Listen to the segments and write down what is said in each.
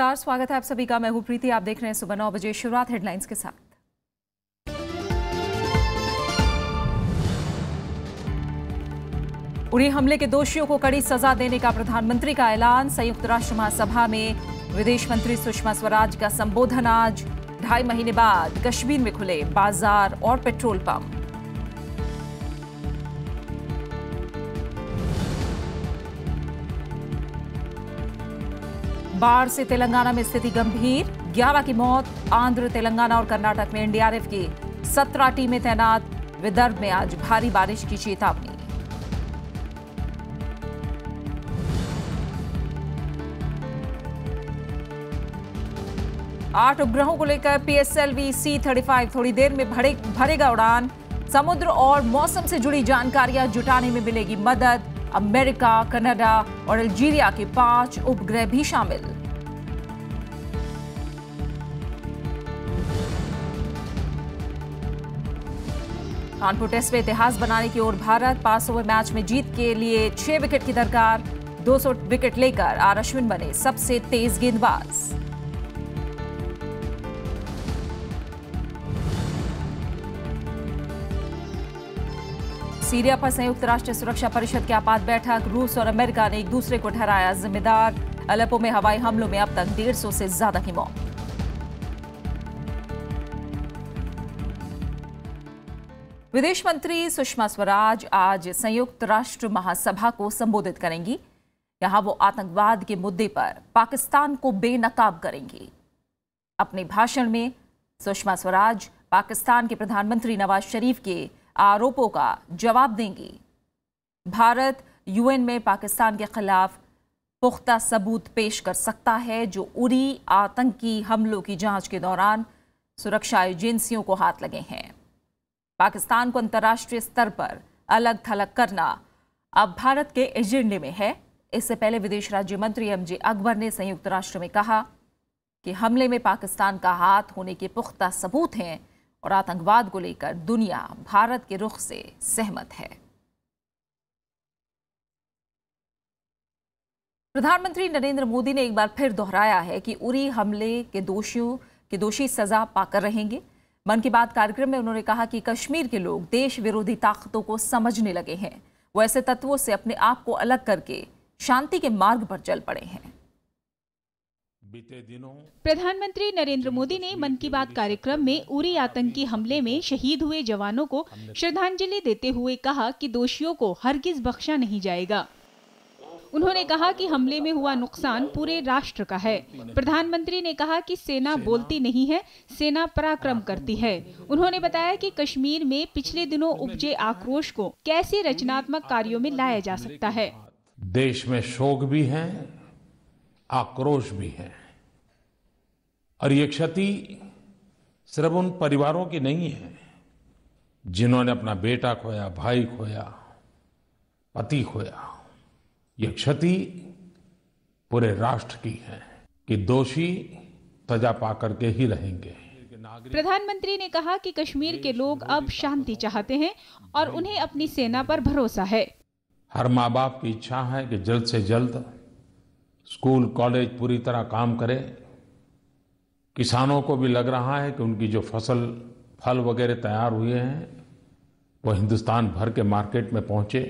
नमस्कार स्वागत है आप सभी का मैं हूं प्रीति आप देख रहे हैं सुबह नौ बजे शुरुआत हेडलाइंस के साथ उड़ी हमले के दोषियों को कड़ी सजा देने का प्रधानमंत्री का ऐलान संयुक्त राष्ट्र महासभा में विदेश मंत्री सुषमा स्वराज का संबोधन आज ढाई महीने बाद कश्मीर में खुले बाजार और पेट्रोल पंप बाढ़ से तेलंगाना में स्थिति गंभीर 11 की मौत आंध्र तेलंगाना और कर्नाटक में एनडीआरएफ की 17 टीमें तैनात विदर्भ में आज भारी बारिश की चेतावनी आठ उपग्रहों को लेकर पीएसएलवी सी थर्टी फाइव थोड़ी देर में भरे, भरेगा उड़ान समुद्र और मौसम से जुड़ी जानकारियां जुटाने में मिलेगी मदद अमेरिका कनाडा और अल्जीरिया के पांच उपग्रह भी शामिल कानपुर टेस्ट में इतिहास बनाने की ओर भारत पांच ओवर मैच में जीत के लिए छह विकेट की दरकार 200 विकेट लेकर आर अश्विन बने सबसे तेज गेंदबाज सीरिया पर संयुक्त राष्ट्र सुरक्षा परिषद की आपात बैठक रूस और अमेरिका ने एक दूसरे को ठहराया जिम्मेदार अलेपो में हवाई हमलों में अब तक डेढ़ सौ से ज्यादा की मौत विदेश मंत्री सुषमा स्वराज आज संयुक्त राष्ट्र महासभा को संबोधित करेंगी यहां वो आतंकवाद के मुद्दे पर पाकिस्तान को बेनकाब करेंगी अपने भाषण में सुषमा स्वराज पाकिस्तान के प्रधानमंत्री नवाज शरीफ के आरोपों का जवाब देंगी भारत यूएन में पाकिस्तान के खिलाफ पुख्ता सबूत पेश कर सकता है जो उरी आतंकी हमलों की जांच के दौरान सुरक्षा एजेंसियों को हाथ लगे हैं पाकिस्तान को अंतर्राष्ट्रीय स्तर पर अलग थलग करना अब भारत के एजेंडे में है इससे पहले विदेश राज्य मंत्री एम जे अकबर ने संयुक्त राष्ट्र में कहा कि हमले में पाकिस्तान का हाथ होने के पुख्ता सबूत हैं और आतंकवाद को लेकर दुनिया भारत के रुख से सहमत है प्रधानमंत्री नरेंद्र मोदी ने एक बार फिर दोहराया है कि उरी हमले के दोषियों के दोषी सजा पाकर रहेंगे मन की बात कार्यक्रम में उन्होंने कहा कि कश्मीर के लोग देश विरोधी ताकतों को समझने लगे हैं वो ऐसे तत्वों से अपने आप को अलग करके शांति के मार्ग पर चल पड़े हैं बीते दिनों प्रधानमंत्री नरेंद्र मोदी ने मन की बात कार्यक्रम में उरी आतंकी हमले में शहीद हुए जवानों को श्रद्धांजलि देते हुए कहा कि दोषियों को हरगिज बख्शा नहीं जाएगा उन्होंने कहा कि हमले में हुआ नुकसान पूरे राष्ट्र का है प्रधानमंत्री ने कहा कि सेना बोलती नहीं है सेना पराक्रम करती है उन्होंने बताया कि कश्मीर में पिछले दिनों उपजे आक्रोश को कैसे रचनात्मक कार्यों में लाया जा सकता है देश में शोक भी है आक्रोश भी है और ये क्षति सिर्फ उन परिवारों की नहीं है जिन्होंने अपना बेटा खोया भाई खोया पति खोया ये क्षति पूरे राष्ट्र की है कि दोषी सजा पा करके ही रहेंगे प्रधानमंत्री ने कहा कि कश्मीर के लोग अब शांति चाहते हैं और उन्हें अपनी सेना पर भरोसा है हर माँ बाप की इच्छा है कि जल्द से जल्द स्कूल कॉलेज पूरी तरह काम करें किसानों को भी लग रहा है कि उनकी जो फसल फल वगैरह तैयार हुए हैं वो हिंदुस्तान भर के मार्केट में पहुंचे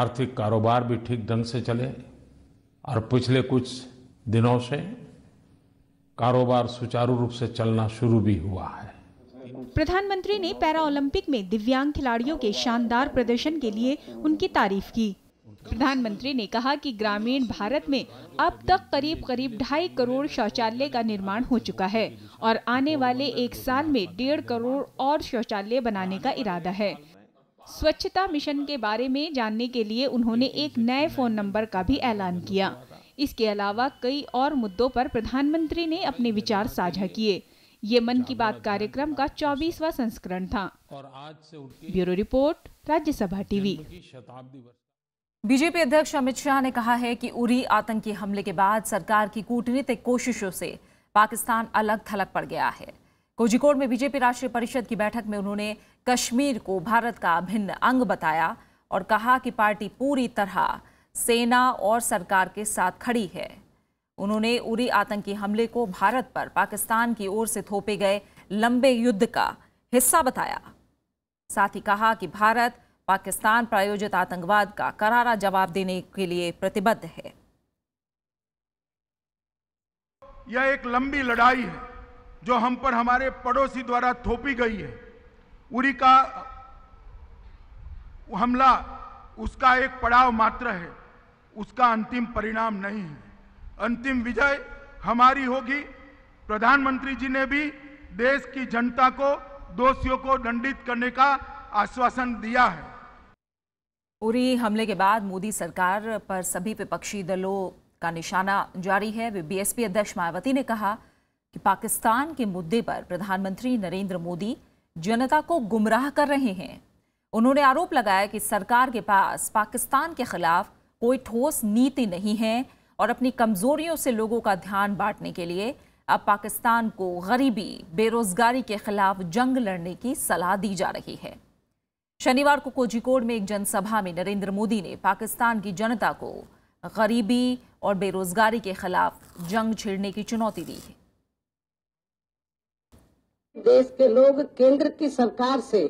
आर्थिक कारोबार भी ठीक ढंग से चले और पिछले कुछ दिनों से कारोबार सुचारू रूप से चलना शुरू भी हुआ है प्रधानमंत्री ने पैरा ओलंपिक में दिव्यांग खिलाड़ियों के शानदार प्रदर्शन के लिए उनकी तारीफ की प्रधानमंत्री ने कहा कि ग्रामीण भारत में अब तक करीब करीब ढाई करोड़ शौचालय का निर्माण हो चुका है और आने वाले एक साल में डेढ़ करोड़ और शौचालय बनाने का इरादा है स्वच्छता मिशन के बारे में जानने के लिए उन्होंने एक नए फोन नंबर का भी ऐलान किया इसके अलावा कई और मुद्दों पर प्रधानमंत्री ने अपने विचार साझा किए ये मन की बात कार्यक्रम का चौबीसवा संस्करण था bureau report Rajya Sabha TV BJP अध्यक्ष अमित शाह ने कहा है कि उरी आतंकी हमले के बाद सरकार की कूटनीतिक कोशिशों से पाकिस्तान अलग थलग पड़ गया है कोझिकोड में बीजेपी राष्ट्रीय परिषद की बैठक में उन्होंने कश्मीर को भारत का अभिन्न अंग बताया और कहा कि पार्टी पूरी तरह सेना और सरकार के साथ खड़ी है उन्होंने उरी आतंकी हमले को भारत पर पाकिस्तान की ओर से थोपे गए लंबे युद्ध का हिस्सा बताया साथ ही कहा कि भारत पाकिस्तान प्रायोजित आतंकवाद का करारा जवाब देने के लिए प्रतिबद्ध है यह एक लंबी लड़ाई है जो हम पर हमारे पड़ोसी द्वारा थोपी गई है उरी का हमला उसका एक पड़ाव मात्र है उसका अंतिम परिणाम नहीं है अंतिम विजय हमारी होगी प्रधानमंत्री जी ने भी देश की जनता को दोषियों को दंडित करने का आश्वासन दिया है उरी हमले के बाद मोदी सरकार पर सभी विपक्षी दलों का निशाना जारी है वे बीएसपी अध्यक्ष मायावती ने कहा कि पाकिस्तान के मुद्दे पर प्रधानमंत्री नरेंद्र मोदी जनता को गुमराह कर रहे हैं उन्होंने आरोप लगाया कि सरकार के पास पाकिस्तान के खिलाफ कोई ठोस नीति नहीं है और अपनी कमजोरियों से लोगों का ध्यान बांटने के लिए अब पाकिस्तान को गरीबी बेरोजगारी के खिलाफ जंग लड़ने की सलाह दी जा रही है शनिवार को कोझिकोड में एक जनसभा में नरेंद्र मोदी ने पाकिस्तान की जनता को गरीबी और बेरोजगारी के खिलाफ जंग छेड़ने की चुनौती दी है देश के लोग केंद्र की सरकार से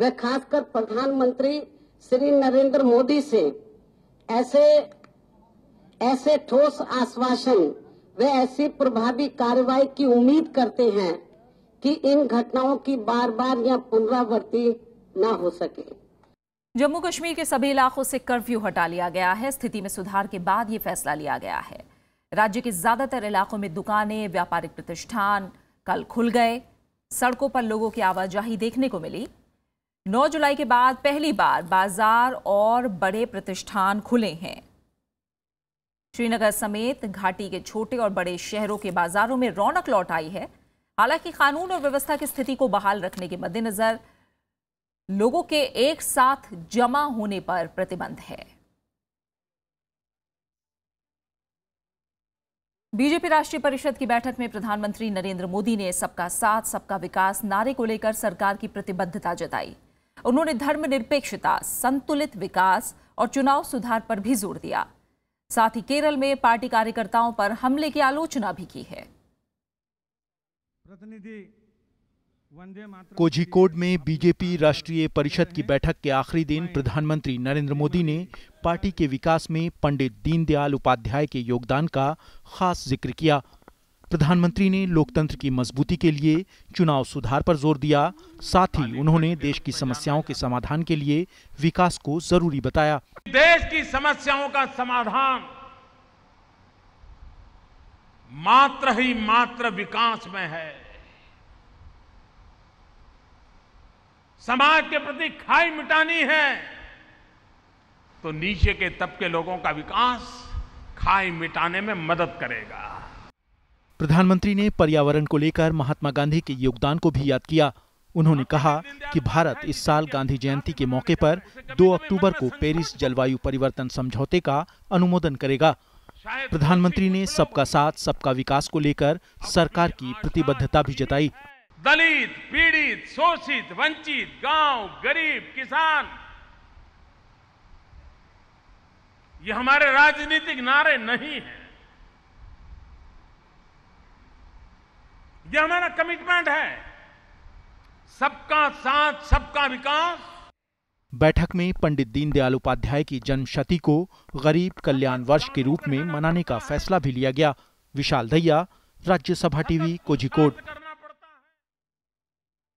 व खासकर प्रधानमंत्री श्री नरेंद्र मोदी से ऐसे ऐसे ठोस आश्वासन व ऐसी प्रभावी कार्रवाई की उम्मीद करते हैं कि इन घटनाओं की बार बार या पुनरावर्ती ना हो सके जम्मू कश्मीर के सभी इलाकों से कर्फ्यू हटा लिया गया है स्थिति में सुधार के बाद ये फैसला लिया गया है राज्य के ज़्यादातर इलाकों में दुकानें व्यापारिक प्रतिष्ठान कल खुल गए सड़कों पर लोगों की आवाजाही देखने को मिली 9 जुलाई के बाद पहली बार बाजार और बड़े प्रतिष्ठान खुले हैं श्रीनगर समेत घाटी के छोटे और बड़े शहरों के बाजारों में रौनक लौट आई है हालांकि कानून और व्यवस्था की स्थिति को बहाल रखने के मद्देनजर लोगों के एक साथ जमा होने पर प्रतिबंध है बीजेपी राष्ट्रीय परिषद की बैठक में प्रधानमंत्री नरेंद्र मोदी ने सबका साथ सबका विकास नारे को लेकर सरकार की प्रतिबद्धता जताई उन्होंने धर्मनिरपेक्षता संतुलित विकास और चुनाव सुधार पर भी जोर दिया साथ ही केरल में पार्टी कार्यकर्ताओं पर हमले की आलोचना भी की है प्रतिनिधि कोझिकोड में बीजेपी राष्ट्रीय परिषद की बैठक के आखिरी दिन प्रधानमंत्री नरेंद्र मोदी ने पार्टी के विकास में पंडित दीनदयाल उपाध्याय के योगदान का खास जिक्र किया प्रधानमंत्री ने लोकतंत्र की मजबूती के लिए चुनाव सुधार पर जोर दिया साथ ही उन्होंने देश की समस्याओं के समाधान के लिए विकास को जरूरी बताया देश की समस्याओं का समाधान मात्र ही मात्र विकास में है समाज के प्रति खाई मिटानी है तो नीचे के तबके लोगों का विकास खाई मिटाने में मदद करेगा प्रधानमंत्री ने पर्यावरण को लेकर महात्मा गांधी के योगदान को भी याद किया उन्होंने कहा कि भारत इस साल गांधी जयंती के मौके पर 2 अक्टूबर को पेरिस जलवायु परिवर्तन समझौते का अनुमोदन करेगा प्रधानमंत्री ने सबका साथ सबका विकास को लेकर सरकार की प्रतिबद्धता भी जताई दलित पीड़ित शोषित वंचित गांव गरीब किसान ये हमारे राजनीतिक नारे नहीं है यह हमारा कमिटमेंट है सबका साथ सबका विकास बैठक में पंडित दीनदयाल उपाध्याय की जन्मशती को गरीब कल्याण वर्ष के रूप में मनाने का फैसला भी लिया गया विशाल दैया राज्यसभा टीवी कोझिकोड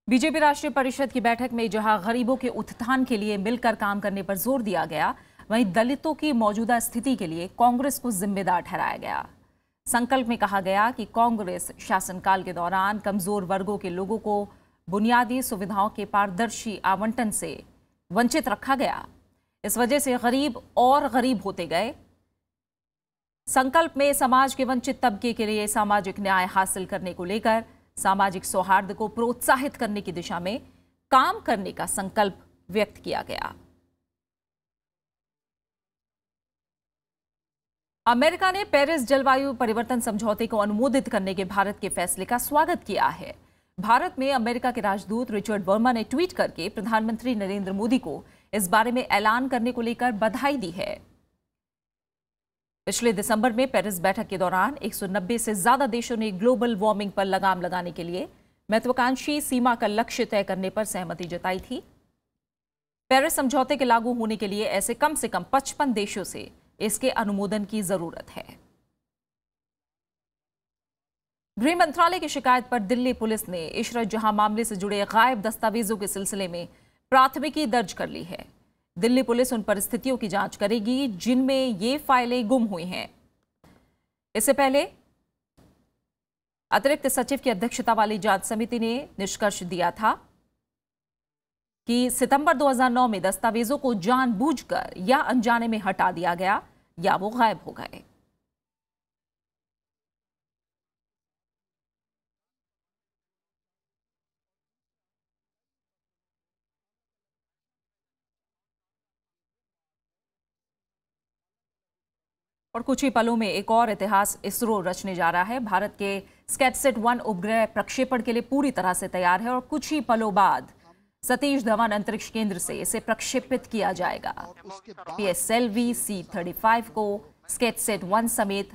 बीजेपी राष्ट्रीय परिषद की बैठक में जहां गरीबों के उत्थान के लिए मिलकर काम करने पर जोर दिया गया वहीं दलितों की मौजूदा स्थिति के लिए कांग्रेस को जिम्मेदार ठहराया गया संकल्प में कहा गया कि कांग्रेस शासनकाल के दौरान कमजोर वर्गों के लोगों को बुनियादी सुविधाओं के पारदर्शी आवंटन से वंचित रखा गया इस वजह से गरीब और गरीब होते गए संकल्प में समाज के वंचित तबके के लिए सामाजिक न्याय हासिल करने को लेकर सामाजिक सौहार्द को प्रोत्साहित करने की दिशा में काम करने का संकल्प व्यक्त किया गया अमेरिका ने पेरिस जलवायु परिवर्तन समझौते को अनुमोदित करने के भारत के फैसले का स्वागत किया है भारत में अमेरिका के राजदूत रिचर्ड वर्मा ने ट्वीट करके प्रधानमंत्री नरेंद्र मोदी को इस बारे में ऐलान करने को लेकर बधाई दी है पिछले दिसंबर में पेरिस बैठक के दौरान 190 से ज्यादा देशों ने ग्लोबल वार्मिंग पर लगाम लगाने के लिए महत्वाकांक्षी सीमा का लक्ष्य तय करने पर सहमति जताई थी पेरिस समझौते के लागू होने के लिए ऐसे कम से कम 55 देशों से इसके अनुमोदन की जरूरत है गृह मंत्रालय की शिकायत पर दिल्ली पुलिस ने इशरत जहां मामले से जुड़े गायब दस्तावेजों के सिलसिले में प्राथमिकी दर्ज कर ली है दिल्ली पुलिस उन परिस्थितियों की जांच करेगी जिनमें ये फाइलें गुम हुई हैं इससे पहले अतिरिक्त सचिव की अध्यक्षता वाली जांच समिति ने निष्कर्ष दिया था कि सितंबर 2009 में दस्तावेजों को जानबूझकर या अनजाने में हटा दिया गया या वो गायब हो गए और कुछ ही पलों में एक और इतिहास इसरो रचने जा रहा है भारत के स्केटसेट वन उपग्रह प्रक्षेपण के लिए पूरी तरह से तैयार है और कुछ ही पलों बाद सतीश धवन अंतरिक्ष केंद्र से इसे प्रक्षेपित किया जाएगा P S L V C thirty five को स्केटसेट वन समेत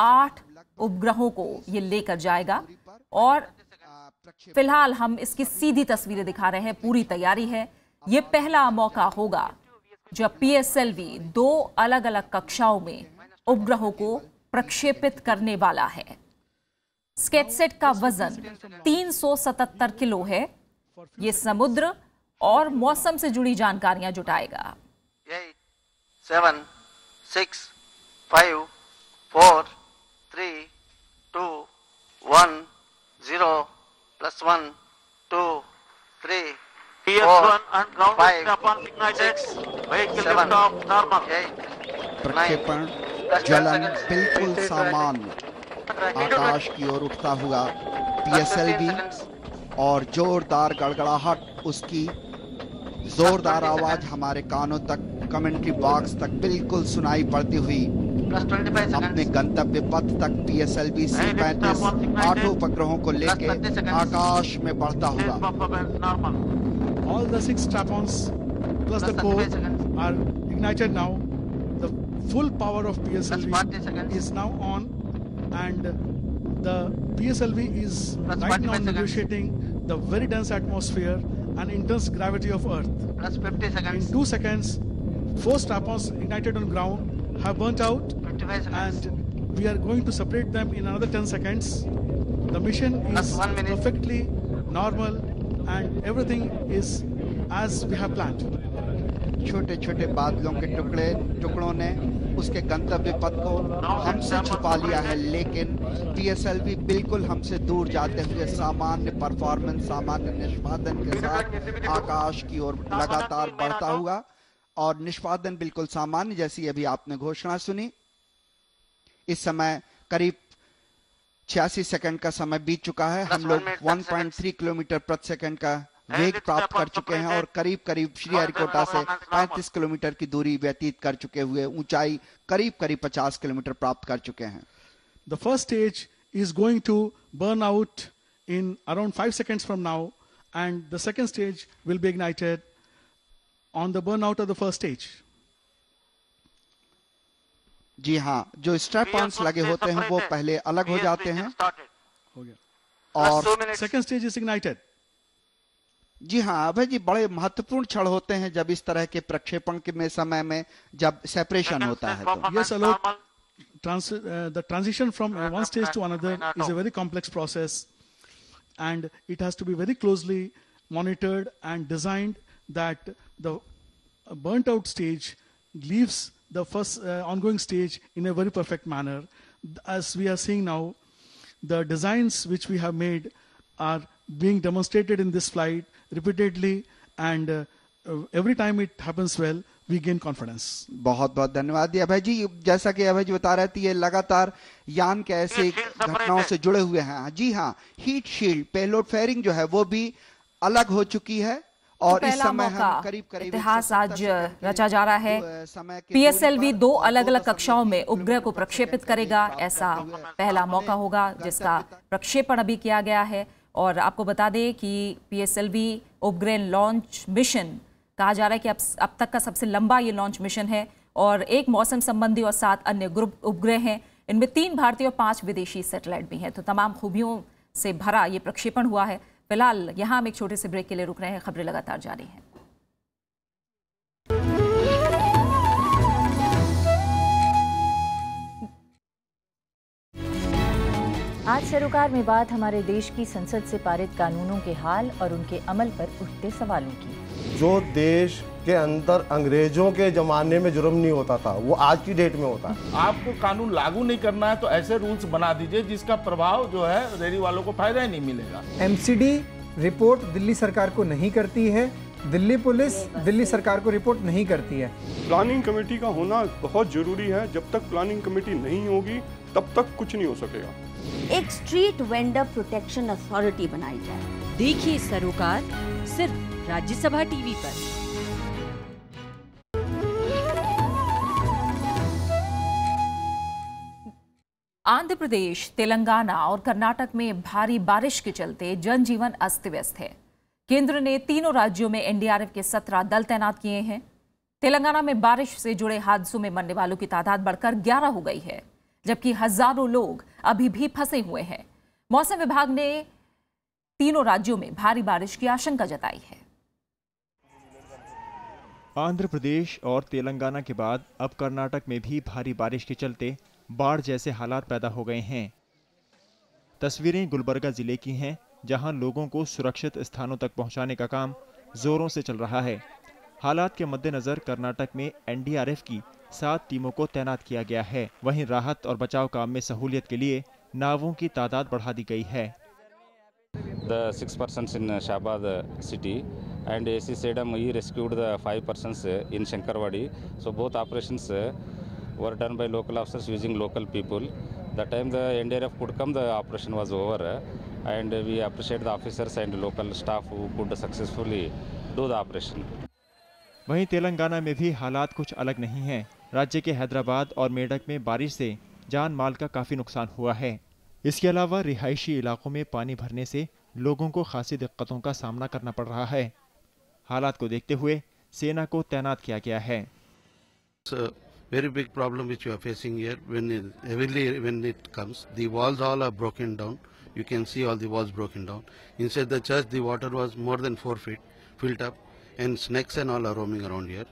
आठ उपग्रहों को ये लेकर जाएगा और फिलहाल हम इसकी सीधी तस्वीरें दिखा रहे हैं पूरी तैयारी है ये पहला मौका होगा जब वी दो अलग अलग कक्षाओं में उपग्रहों को प्रक्षेपित करने वाला है स्केटसेट का वजन 377 किलो है ये समुद्र और मौसम से जुड़ी जानकारियां जुटाएगा seven six five four three two one zero plus one two three प्रक्षेपण जलन बिल्कुल सामान्य आकाश की ओर उठता हुआ पीएसएलवी और जोरदार गड़गड़ाहट उसकी जोरदार आवाज हमारे कानों तक कमेंट्री बॉक्स तक बिल्कुल सुनाई पड़ती हुई अपने गंतव्य पथ तक P S L V C पैंतीस आठो उपग्रहों को लेकर आकाश में बढ़ता हुआ all the six plus the four are ignited now full power of PSLV is now on and the PSLV is Plus right now negotiating seconds. the very dense atmosphere and intense gravity of Earth. Plus 50 seconds. In 2 seconds, four strap-ons ignited on ground have burnt out and we are going to separate them in another 10 seconds. The mission is perfectly normal and everything is as we have planned. छोटे छोटे बादलों के टुकड़े टुकड़ों ने उसके गंतव्य पथ को हमसे छुपा लिया है लेकिन पीएसएलवी बिल्कुल हमसे दूर जाते हुए सामान्य परफॉर्मेंस सामान्य निष्पादन के साथ आकाश की ओर लगातार बढ़ता हुआ और निष्पादन बिल्कुल सामान्य जैसी अभी आपने घोषणा सुनी इस समय करीब छियासी सेकंड का समय बीत चुका है हम लोग 1.3 किलोमीटर प्रति सेकंड का वेग प्राप्त कर चुके हैं और करीब करीब श्री हरिकोटा से 35 किलोमीटर की दूरी व्यतीत कर चुके हुए ऊंचाई करीब करीब 50 किलोमीटर प्राप्त कर चुके हैं the first stage is going to burn out in around five second from now and the second stage will be ignited on the burn out of the first stage जी हाँ जो स्ट्रैप ऑन्स लगे होते हैं वो पहले अलग हो जाते हैं हो गया और सेकेंड स्टेज इज इग्नाइटेड जी हाँ अभय जी बड़े महत्वपूर्ण क्षण होते हैं जब इस तरह के प्रक्षेपण के में समय में जब सेपरेशन होता है तो ये सलोक trans the transition from one stage to another is a very complex process and it has to be very closely monitored and designed that the burnt out stage leaves the first ongoing stage in a very perfect manner as we are seeing now the design which we have made are being demonstrated in this flight repeatedly and uh, uh, every time it happens well we gain confidence बहुत बहुत धन्यवाद जी अभय जी जैसा कि अभय जी बता रहे थे ये लगातार यान के ऐसे घटनाओं से जुड़े हुए हैं जी हाँ हीट शील्ड पेलोड फेयरिंग जो है वो भी अलग हो चुकी है और तो इस समय हम करीब करीब इतिहास आज रचा जा रहा है पीएसएलवी दो अलग अलग कक्षाओं में उपग्रह को प्रक्षेपित करेगा ऐसा पहला मौका होगा जिसका प्रक्षेपण अभी किया गया है और आपको बता दें कि पीएसएलवी उपग्रह लॉन्च मिशन कहा जा रहा है कि अब अब तक का सबसे लंबा ये लॉन्च मिशन है और एक मौसम संबंधी और सात अन्य ग्रुप उपग्रह हैं इनमें तीन भारतीय और पाँच विदेशी सेटेलाइट भी हैं तो तमाम खूबियों से भरा ये प्रक्षेपण हुआ है फिलहाल यहाँ हम एक छोटे से ब्रेक के लिए रुक रहे हैं खबरें लगातार जारी हैं आज सरोकार में बात हमारे देश की संसद से पारित कानूनों के हाल और उनके अमल पर उठते सवालों की जो देश के अंदर अंग्रेजों के जमाने में जुर्म नहीं होता था वो आज की डेट में होता है आपको कानून लागू नहीं करना है तो ऐसे रूल्स बना दीजिए जिसका प्रभाव जो है रेरी वालों को फायदा ही नहीं मिलेगा एम रिपोर्ट दिल्ली सरकार को नहीं करती है दिल्ली पुलिस दिल्ली सरकार को रिपोर्ट नहीं करती है प्लानिंग कमेटी का होना बहुत जरूरी है जब तक प्लानिंग कमेटी नहीं होगी तब तक कुछ नहीं हो सकेगा एक स्ट्रीट वेंडर प्रोटेक्शन अथॉरिटी बनाई जाए देखिए सरोकार सिर्फ राज्यसभा टीवी पर आंध्र प्रदेश तेलंगाना और कर्नाटक में भारी बारिश के चलते जनजीवन अस्त व्यस्त है केंद्र ने तीनों राज्यों में एनडीआरएफ के सत्रह दल तैनात किए हैं तेलंगाना में बारिश से जुड़े हादसों में मरने वालों की तादाद बढ़कर ग्यारह हो गई है जबकि हजारों लोग अभी भी फंसे हुए हैं मौसम विभाग ने तीनों राज्यों में भारी बारिश की आशंका जताई है आंध्र प्रदेश और तेलंगाना के बाद अब कर्नाटक में भी भारी बारिश के चलते बाढ़ जैसे हालात पैदा हो गए हैं तस्वीरें गुलबर्गा जिले की हैं जहां लोगों को सुरक्षित स्थानों तक पहुंचाने का काम जोरों से चल रहा है हालात के मद्देनजर कर्नाटक में एनडीआरएफ की सात टीमों को तैनात किया गया है वहीं राहत और बचाव काम में सहूलियत के लिए नावों की तादाद बढ़ा दी गई है the six persons in Shabad city and AC Sedam he rescued the five persons in Shankarwadi. So both operations were done by local officers using local people. The time the NDRF could come, the operation was over and we appreciate the officers and local staff who could successfully do the operation. वहीं तेलंगाना में भी हालात कुछ अलग नहीं हैं राज्य के हैदराबाद और मेढक में बारिश से जान माल का काफ़ी नुकसान हुआ है इसके अलावा रिहायशी इलाकों में पानी भरने से लोगों को खासी दिक्कतों का सामना करना पड़ रहा है हालात को देखते हुए सेना को तैनात किया गया है Sir. very big problem which you are facing here when it, heavily when it comes the walls all are broken down you can see all the walls broken down inside the church the water was more than four feet filled up and snakes and all are roaming around here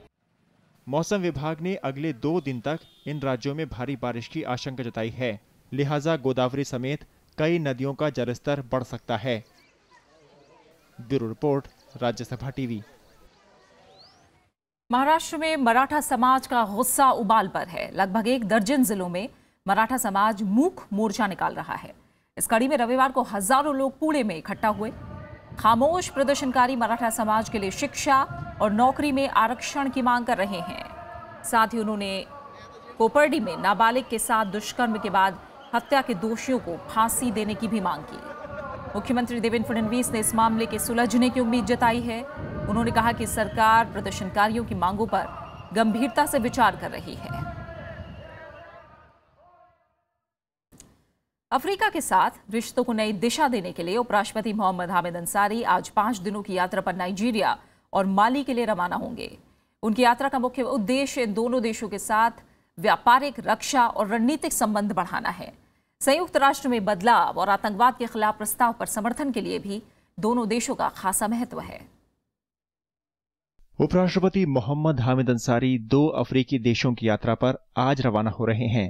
मौसम विभाग ने अगले दो दिन तक इन राज्यों में भारी बारिश की आशंका जताई है लिहाजा गोदावरी समेत कई नदियों का जलस्तर बढ़ सकता है bureau report Rajya Sabha TV Maharashtra में मराठा समाज का गुस्सा उबाल पर है लगभग एक दर्जन जिलों में मराठा समाज मूक मोर्चा निकाल रहा है इस कड़ी में रविवार को हजारों लोग पुणे में इकट्ठा हुए खामोश प्रदर्शनकारी मराठा समाज के लिए शिक्षा और नौकरी में आरक्षण की मांग कर रहे हैं साथ ही उन्होंने कोपरडी में नाबालिग के साथ दुष्कर्म के बाद हत्या के दोषियों को फांसी देने की भी मांग की मुख्यमंत्री देवेंद्र फडणवीस ने इस मामले के सुलझने की उम्मीद जताई है उन्होंने कहा कि सरकार प्रदर्शनकारियों की मांगों पर गंभीरता से विचार कर रही है अफ्रीका के साथ रिश्तों को नई दिशा देने के लिए उपराष्ट्रपति मोहम्मद हामिद अंसारी आज पांच दिनों की यात्रा पर नाइजीरिया और माली के लिए रवाना होंगे उनकी यात्रा का मुख्य उद्देश्य इन दोनों देशों के साथ व्यापारिक रक्षा और रणनीतिक संबंध बढ़ाना है संयुक्त राष्ट्र में बदलाव और आतंकवाद के खिलाफ प्रस्ताव पर समर्थन के लिए भी दोनों देशों का खासा महत्व है उपराष्ट्रपति मोहम्मद हामिद अंसारी दो अफ्रीकी देशों की यात्रा पर आज रवाना हो रहे हैं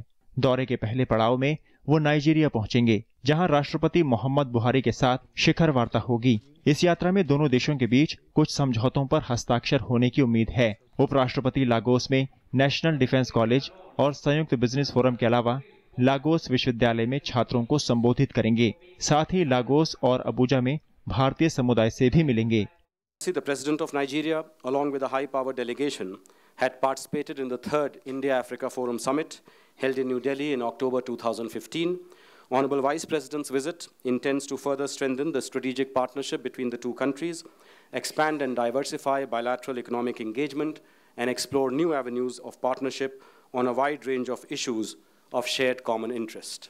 दौरे के पहले पड़ाव में वो नाइजीरिया पहुंचेंगे जहां राष्ट्रपति मोहम्मद बुहारी के साथ शिखर वार्ता होगी इस यात्रा में दोनों देशों के बीच कुछ समझौतों पर हस्ताक्षर होने की उम्मीद है उपराष्ट्रपति लागोस में नेशनल डिफेंस कॉलेज और संयुक्त बिजनेस फोरम के अलावा लागोस विश्वविद्यालय में छात्रों को संबोधित करेंगे साथ ही लागोस और अबूजा में भारतीय समुदाय से भी मिलेंगे See the President of Nigeria, along with a high power delegation, had participated in the third India-Africa Forum Summit held in New Delhi in October 2015. Honorable Vice President's visit intends to further strengthen the strategic partnership between the two countries, expand and diversify bilateral economic engagement, and explore new avenues of partnership on a wide range of issues of shared common interest.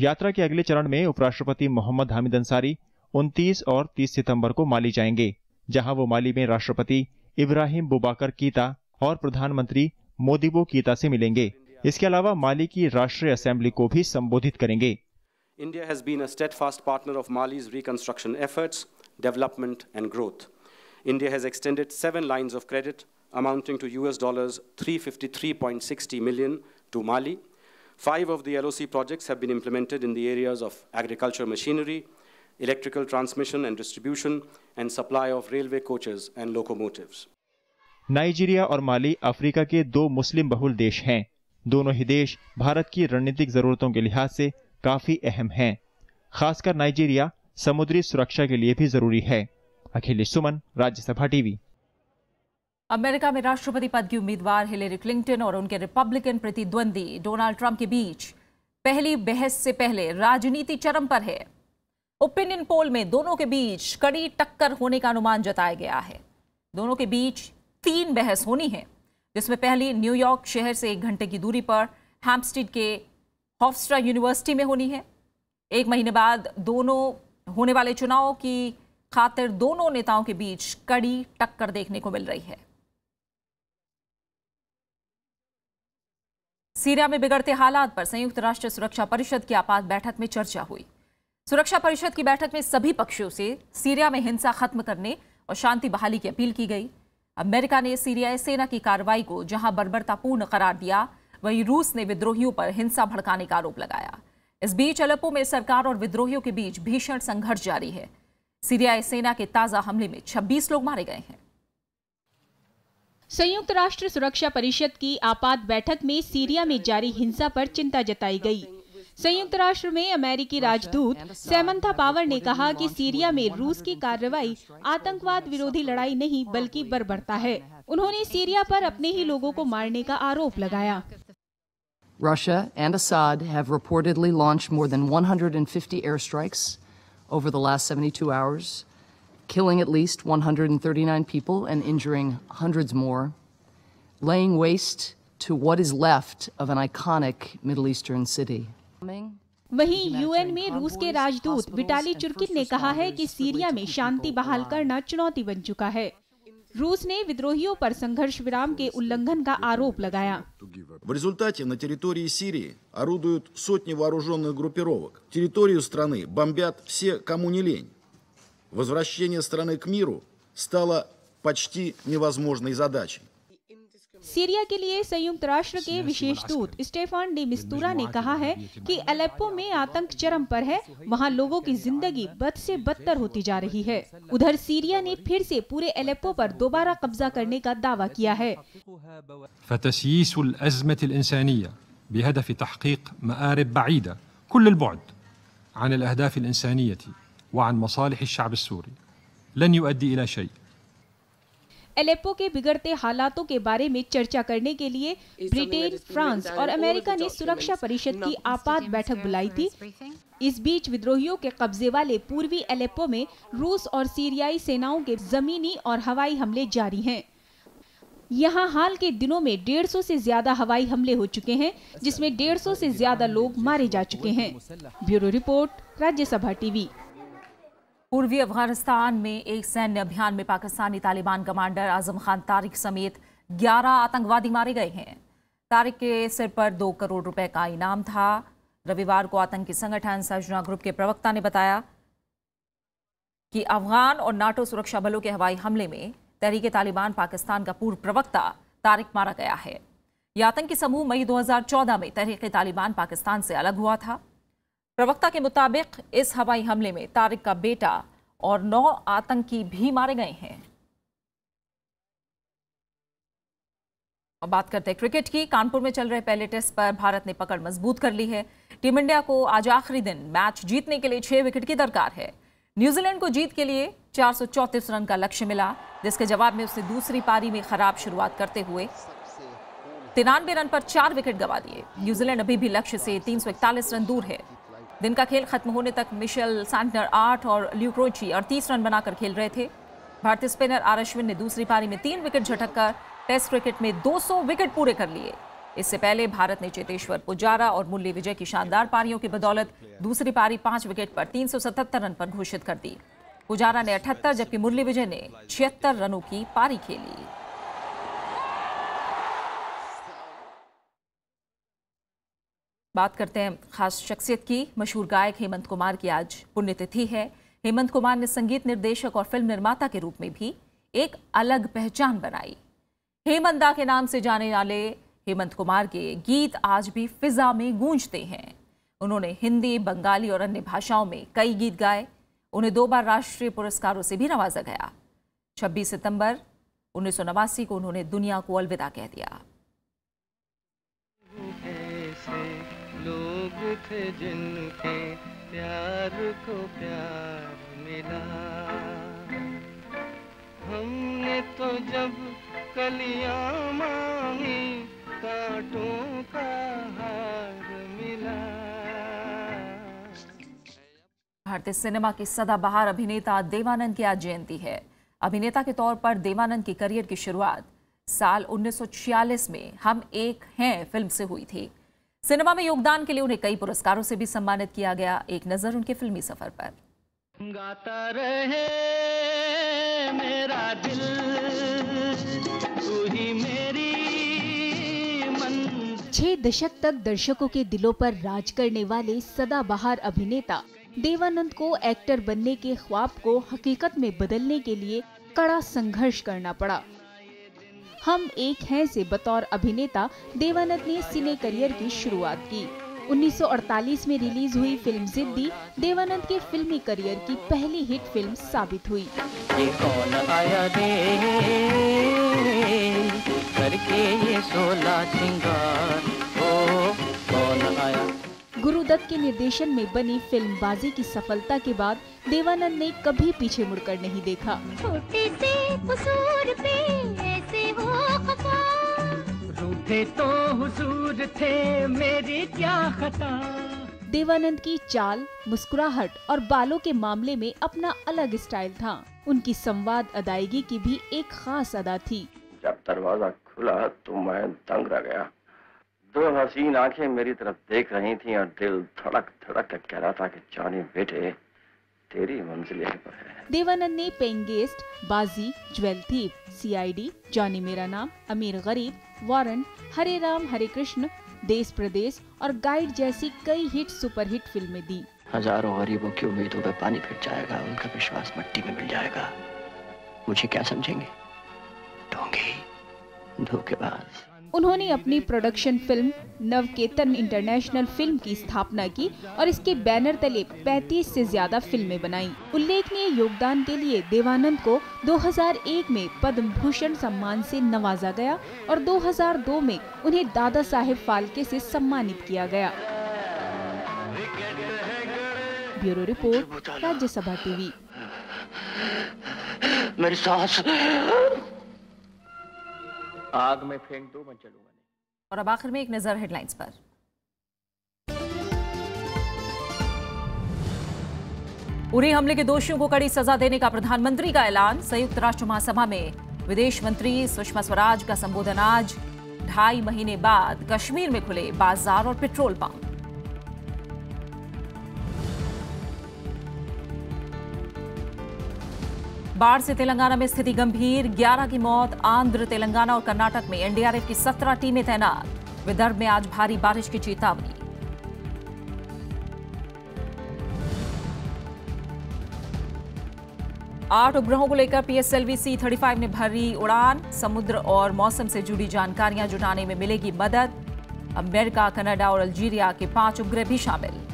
यात्रा के अगले चरण में उपराष्ट्रपति मोहम्मद हामिद अंसारी 29 और 30 सितंबर को माली जाएंगे जहां वो माली में राष्ट्रपति इब्राहिम बुबाकर कीता और प्रधानमंत्री मोदी वो कीता से मिलेंगे इसके अलावा माली की राष्ट्रीय असेंबली को भी संबोधित करेंगे India has been a steadfast partner of Mali's reconstruction efforts development and growth India has extended seven lines of credit amounting to US dollars 353.60 million to Mali five of the LOC projects have been implemented in the areas of agriculture machinery electrical transmission and distribution and supply of railway coaches and locomotives Nigeria और Mali Africa के दो मुस्लिम बहुल देश हैं दोनों ही देश भारत की रणनीतिक जरूरतों के लिहाज से काफी अहम हैं खासकर नाइजीरिया समुद्री सुरक्षा के लिए भी जरूरी है अखिलेश सुमन राज्यसभा टीवी अमेरिका में राष्ट्रपति पद की उम्मीदवार हिलेरी क्लिंटन और उनके रिपब्लिकन प्रतिद्वंदी डोनाल्ड ट्रंप के बीच पहली बहस से पहले राजनीति चरम पर है ओपिनियन पोल में दोनों के बीच कड़ी टक्कर होने का अनुमान जताया गया है दोनों के बीच तीन बहस होनी है जिसमें पहली न्यूयॉर्क शहर से एक घंटे की दूरी पर हैम्पस्टीड के हॉफस्ट्रा यूनिवर्सिटी में होनी है एक महीने बाद दोनों होने वाले चुनाव की खातिर दोनों नेताओं के बीच कड़ी टक्कर देखने को मिल रही है सीरिया में बिगड़ते हालात पर संयुक्त राष्ट्र सुरक्षा परिषद की आपात बैठक में चर्चा हुई सुरक्षा परिषद की बैठक में सभी पक्षों से सीरिया में हिंसा खत्म करने और शांति बहाली की अपील की गई अमेरिका ने सीरियाई सेना की कार्रवाई को जहां बर्बरतापूर्ण करार दिया वहीं रूस ने विद्रोहियों पर हिंसा भड़काने का आरोप लगाया इस बीच अलप्पो में सरकार और विद्रोहियों के बीच भीषण संघर्ष जारी है सीरियाई सेना के ताजा हमले में 26 लोग मारे गए हैं संयुक्त राष्ट्र सुरक्षा परिषद की आपात बैठक में सीरिया में जारी हिंसा पर चिंता जताई गई संयुक्त राष्ट्र में अमेरिकी राजदूत सैमंथा पावर ने कहा कि सीरिया में रूस की कार्रवाई आतंकवाद विरोधी लड़ाई नहीं बल्कि बर्बरता है उन्होंने सीरिया पर अपने ही लोगों को मारने का आरोप लगाया Russia and Assad have reportedly launched more than 150 airstrikes over the last 72 hours, killing at least 139 people and injuring hundreds more, laying waste to what is left of an iconic Middle Eastern city. वहीं UN में रूस के राजदूत Vitaly Churkin ने कहा है कि Syria में शांति बहाल करना चुनौती बन चुका है रूस ने विद्रोहियों पर संघर्ष विराम के उल्लंघन का आरोप लगाया सीरिया के लिए संयुक्त राष्ट्र के विशेष दूत स्टेफान डी मिस्तूरा ने कहा है कि अलेप्पो में आतंक चरम पर है वहां लोगों की जिंदगी बद से बदतर होती जा रही है उधर सीरिया ने फिर से पूरे अलेप्पो पर दोबारा कब्जा करने का दावा किया है بهدف تحقيق مآرب بعيدة كل البعد عن الأهداف الإنسانية وعن مصالح الشعب السوري لن يؤدي إلى شيء एलेपो के बिगड़ते हालातों के बारे में चर्चा करने के लिए ब्रिटेन फ्रांस और अमेरिका ने सुरक्षा परिषद की आपात बैठक बुलाई थी इस बीच विद्रोहियों के कब्जे वाले पूर्वी एलेपो में रूस और सीरियाई सेनाओं के जमीनी और हवाई हमले जारी हैं यहाँ हाल के दिनों में 150 से ज्यादा हवाई हमले हो चुके हैं जिसमें 150 से ज्यादा लोग मारे जा चुके हैं ब्यूरो रिपोर्ट राज्यसभा टीवी पूर्वी अफगानिस्तान में एक सैन्य अभियान में पाकिस्तानी तालिबान कमांडर आजम खान तारिक समेत 11 आतंकवादी मारे गए हैं तारिक के सिर पर दो करोड़ रुपए का इनाम था रविवार को आतंकी संगठन सजना ग्रुप के प्रवक्ता ने बताया कि अफगान और नाटो सुरक्षा बलों के हवाई हमले में तहरीक तालिबान पाकिस्तान का पूर्व प्रवक्ता तारिक मारा गया है यह आतंकी समूह मई 2014 में तहरीक तालिबान पाकिस्तान से अलग हुआ था प्रवक्ता के मुताबिक इस हवाई हमले में तारिक का बेटा और नौ आतंकी भी मारे गए हैं बात करते हैं क्रिकेट की कानपुर में चल रहे पहले टेस्ट पर भारत ने पकड़ मजबूत कर ली है टीम इंडिया को आज आखिरी दिन मैच जीतने के लिए छह विकेट की दरकार है न्यूजीलैंड को जीत के लिए चार रन का लक्ष्य मिला जिसके जवाब में उसने दूसरी पारी में खराब शुरुआत करते हुए तिरानवे रन पर चार विकेट गवा दिए न्यूजीलैंड अभी भी लक्ष्य से तीन रन दूर है दिन का खेल खत्म होने तक मिशेल सैंटनर आठ और ल्यूक्रोची अड़तीस रन बनाकर खेल रहे थे भारतीय स्पिनर आर अश्विन ने दूसरी पारी में तीन विकेट झटक कर टेस्ट क्रिकेट में 200 विकेट पूरे कर लिए इससे पहले भारत ने चेतेश्वर पुजारा और मुरली विजय की शानदार पारियों की बदौलत दूसरी पारी पांच विकेट पर 377 रन पर घोषित कर दी पुजारा ने अठहत्तर जबकि मुरली विजय ने छिहत्तर रनों की पारी खेली बात करते हैं खास शख्सियत की मशहूर गायक हेमंत कुमार की आज पुण्यतिथि है हेमंत कुमार ने संगीत निर्देशक और फिल्म निर्माता के रूप में भी एक अलग पहचान बनाई हेमंदा के नाम से जाने वाले हेमंत कुमार के गीत आज भी फिजा में गूंजते हैं उन्होंने हिंदी बंगाली और अन्य भाषाओं में कई गीत गाए उन्हें दो बार राष्ट्रीय पुरस्कारों से भी नवाजा गया 26 सितंबर उन्नीस को उन्होंने दुनिया को अलविदा कह दिया थे जिनके प्यार को प्यार मिला हमने तो जब कलिया मांगी कांटों का हार मिला भारतीय सिनेमा के सदाबहार अभिनेता देवानंद की आज जयंती है अभिनेता के तौर पर देवानंद के करियर की शुरुआत साल 1946 में हम एक हैं फिल्म से हुई थी सिनेमा में योगदान के लिए उन्हें कई पुरस्कारों से भी सम्मानित किया गया एक नजर उनके फिल्मी सफर पर गाता रहे मेरा दिल छह दशक तक दर्शकों के दिलों पर राज करने वाले सदाबहार अभिनेता देवानंद को एक्टर बनने के ख्वाब को हकीकत में बदलने के लिए कड़ा संघर्ष करना पड़ा हम एक हैं से बतौर अभिनेता देवानंद ने सिने करियर की शुरुआत की 1948 में रिलीज हुई फिल्म जिद्दी देवानंद के फिल्मी करियर की पहली हिट फिल्म साबित हुई ये कौन आया दे करके ये सोला गुरुदत्त के निर्देशन में बनी फिल्म बाजी की सफलता के बाद देवानंद ने कभी पीछे मुड़कर नहीं देखा छोटे से कसूर पे थे तो हुजूर थे मेरी क्या खता देवानंद की चाल मुस्कुराहट और बालों के मामले में अपना अलग स्टाइल था उनकी संवाद अदायगी की भी एक खास अदा थी जब दरवाजा खुला तो मैं दंग रह गया दो हसीन आंखें मेरी तरफ देख रही थी और दिल धड़क धड़क कर कह रहा था कि जाने बेटे तेरी मंजिल यहीं पर है देवानंद ने गेस्ट बाजी ज्वेल थीप सीआईडी जॉनी मेरा नाम अमीर गरीब वारन हरे राम हरे कृष्ण देश प्रदेश और गाइड जैसी कई हिट सुपरहिट फिल्में दी हजारों गरीबों की उम्मीदों पर पानी फिर जाएगा उनका विश्वास मट्टी में मिल जाएगा मुझे क्या समझेंगे धोखेबाज उन्होंने अपनी production film Navketan international film की स्थापना की और इसके बैनर तले 35 से ज्यादा फिल्में बनाई उल्लेखनीय योगदान के लिए देवानंद को 2001 में पद्म भूषण सम्मान से नवाजा गया और 2002 में उन्हें दादा साहेब फाल्के से सम्मानित किया गया ब्यूरो रिपोर्ट राज्यसभा टीवी मेरी सांस आग में फेंक दो मैं चलूंगा और अब आखिर में एक नजर हेडलाइंस पर उरी हमले के दोषियों को कड़ी सजा देने का प्रधानमंत्री का ऐलान संयुक्त राष्ट्र महासभा में विदेश मंत्री सुषमा स्वराज का संबोधन आज ढाई महीने बाद कश्मीर में खुले बाजार और पेट्रोल पंप बाढ़ से तेलंगाना में स्थिति गंभीर 11 की मौत आंध्र तेलंगाना और कर्नाटक में एनडीआरएफ की 17 टीमें तैनात विदर्भ में आज भारी बारिश की चेतावनी आठ उपग्रहों को लेकर पीएसएलवी सी थर्टी फाइव ने भरी उड़ान समुद्र और मौसम से जुड़ी जानकारियां जुटाने में मिलेगी मदद अमेरिका कनाडा और अल्जीरिया के पांच उपग्रह भी शामिल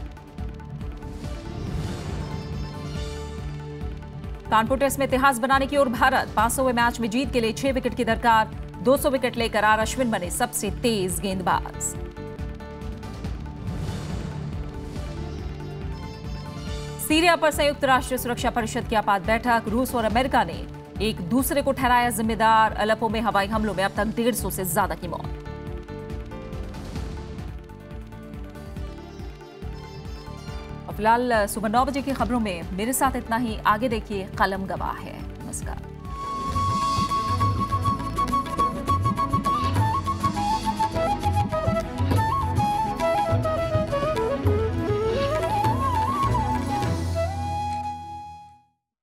कानपुर टेस्ट में इतिहास बनाने की ओर भारत सौ मैच में जीत के लिए छह विकेट की दरकार 200 विकेट लेकर आर अश्विन बने सबसे तेज गेंदबाज सीरिया पर संयुक्त राष्ट्र सुरक्षा परिषद की आपात बैठक रूस और अमेरिका ने एक दूसरे को ठहराया जिम्मेदार अलपो में हवाई हमलों में अब तक डेढ़ से ज्यादा की मौत फिलहाल सुबह नौ बजे की खबरों में मेरे साथ इतना ही आगे देखिए कलम गवाह है नमस्कार